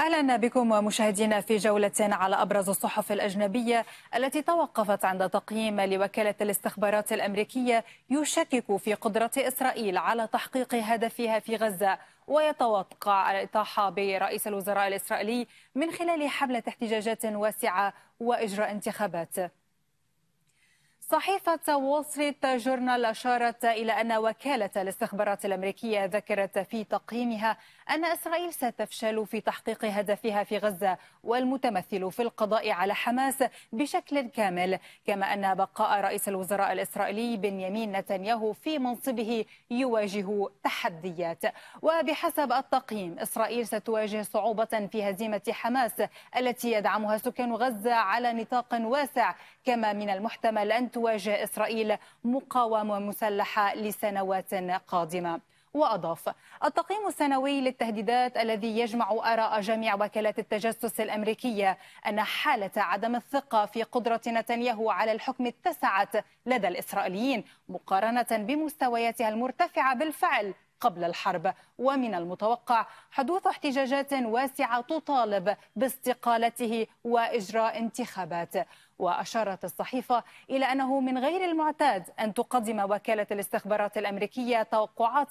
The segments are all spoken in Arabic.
اهلا بكم مشاهدينا في جوله على ابرز الصحف الاجنبيه التي توقفت عند تقييم لوكاله الاستخبارات الامريكيه يشكك في قدره اسرائيل على تحقيق هدفها في غزه ويتوقع الاطاحه برئيس الوزراء الاسرائيلي من خلال حمله احتجاجات واسعه واجراء انتخابات صحيفة وول ستريت جورنال أشارت إلى أن وكالة الاستخبارات الأمريكية ذكرت في تقييمها أن إسرائيل ستفشل في تحقيق هدفها في غزة والمتمثل في القضاء على حماس بشكل كامل كما أن بقاء رئيس الوزراء الإسرائيلي بنيامين نتنياهو في منصبه يواجه تحديات وبحسب التقييم إسرائيل ستواجه صعوبة في هزيمة حماس التي يدعمها سكان غزة على نطاق واسع كما من المحتمل أن تواجه إسرائيل مقاومة مسلحة لسنوات قادمة وأضاف التقييم السنوي للتهديدات الذي يجمع آراء جميع وكالات التجسس الأمريكية أن حالة عدم الثقة في قدرة نتنياهو على الحكم اتسعت لدى الإسرائيليين مقارنة بمستوياتها المرتفعة بالفعل قبل الحرب ومن المتوقع حدوث احتجاجات واسعة تطالب باستقالته وإجراء انتخابات وأشارت الصحيفة إلى أنه من غير المعتاد أن تقدم وكالة الاستخبارات الأمريكية توقعات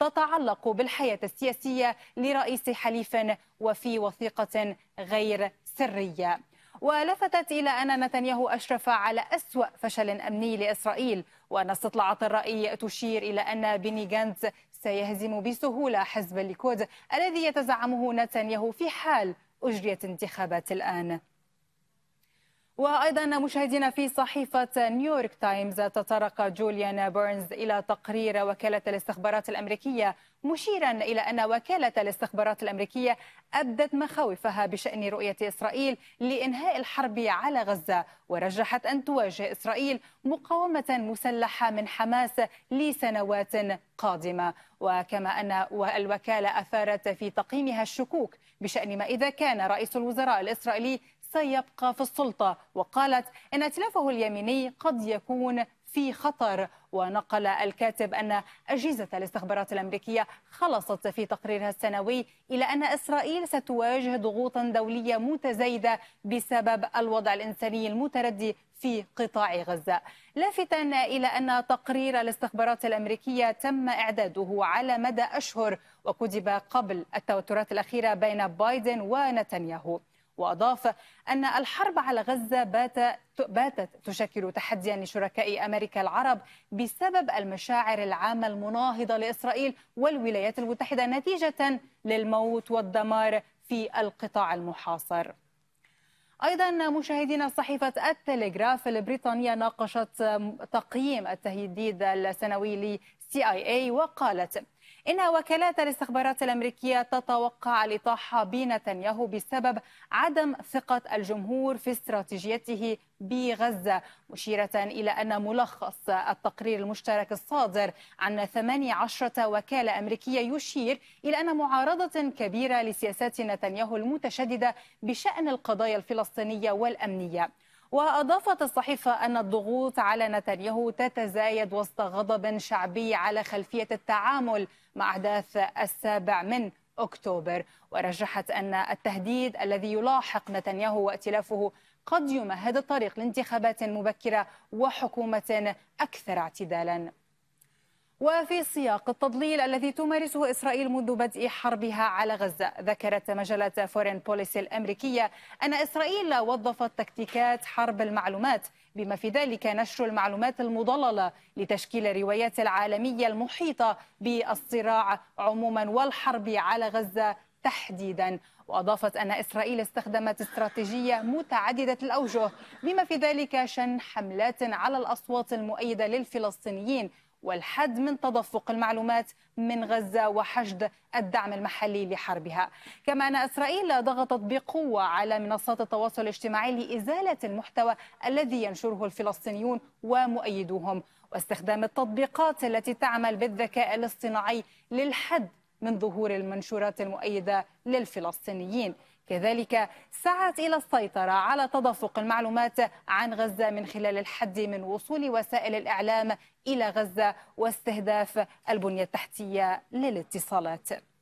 تتعلق بالحياة السياسية لرئيس حليف وفي وثيقة غير سرية ولفتت إلى أن نتنياهو أشرف على أسوأ فشل أمني لإسرائيل وأن استطلاعات الرأي تشير إلى أن بيني جانز سيهزم بسهولة حزب الليكود الذي يتزعمه نتنياهو في حال أجريت انتخابات الآن وأيضا مشاهدينا في صحيفة نيويورك تايمز تطرق جوليان بيرنز إلى تقرير وكالة الاستخبارات الأمريكية مشيرا إلى أن وكالة الاستخبارات الأمريكية أبدت مخاوفها بشأن رؤية إسرائيل لإنهاء الحرب على غزة ورجحت أن تواجه إسرائيل مقاومة مسلحة من حماس لسنوات قادمة وكما أن الوكالة أثارت في تقييمها الشكوك بشأن ما إذا كان رئيس الوزراء الإسرائيلي سيبقى في السلطة وقالت إن ائتلافه اليميني قد يكون في خطر ونقل الكاتب أن أجهزة الاستخبارات الأمريكية خلصت في تقريرها السنوي إلى أن إسرائيل ستواجه ضغوطا دولية متزايدة بسبب الوضع الإنساني المتردي في قطاع غزة لافتا إلى أن تقرير الاستخبارات الأمريكية تم إعداده على مدى أشهر وكتب قبل التوترات الأخيرة بين بايدن ونتنياهو وأضاف أن الحرب على غزة باتت, باتت تشكل تحديا لشركاء أمريكا العرب بسبب المشاعر العامة المناهضة لإسرائيل والولايات المتحدة نتيجة للموت والدمار في القطاع المحاصر أيضا مشاهدين صحيفة التلغراف البريطانية ناقشت تقييم التهديد السنوي لسي آي اي وقالت إن وكالات الاستخبارات الأمريكية تتوقع لطاح بنتنياهو بسبب عدم ثقة الجمهور في استراتيجيته بغزة مشيرة إلى أن ملخص التقرير المشترك الصادر عن 18 وكالة أمريكية يشير إلى أن معارضة كبيرة لسياسات نتنياهو المتشددة بشأن القضايا الفلسطينية والأمنية وأضافت الصحيفة أن الضغوط على نتنياهو تتزايد وسط غضب شعبي على خلفية التعامل مع أحداث السابع من أكتوبر ورجحت أن التهديد الذي يلاحق نتنياهو وائتلافه قد يمهد الطريق لانتخابات مبكرة وحكومة أكثر اعتدالاً وفي سياق التضليل الذي تمارسه إسرائيل منذ بدء حربها على غزة ذكرت مجلة فورين بوليسي الأمريكية أن إسرائيل وظفت تكتيكات حرب المعلومات بما في ذلك نشر المعلومات المضللة لتشكيل الروايات العالمية المحيطة بالصراع عموما والحرب على غزة تحديدا وأضافت أن إسرائيل استخدمت استراتيجية متعددة الأوجه بما في ذلك شن حملات على الأصوات المؤيدة للفلسطينيين والحد من تدفق المعلومات من غزة وحشد الدعم المحلي لحربها كما أن إسرائيل ضغطت بقوة على منصات التواصل الاجتماعي لإزالة المحتوى الذي ينشره الفلسطينيون ومؤيدوهم واستخدام التطبيقات التي تعمل بالذكاء الاصطناعي للحد من ظهور المنشورات المؤيدة للفلسطينيين كذلك سعت إلى السيطرة على تدفق المعلومات عن غزة من خلال الحد من وصول وسائل الإعلام إلى غزة واستهداف البنية التحتية للاتصالات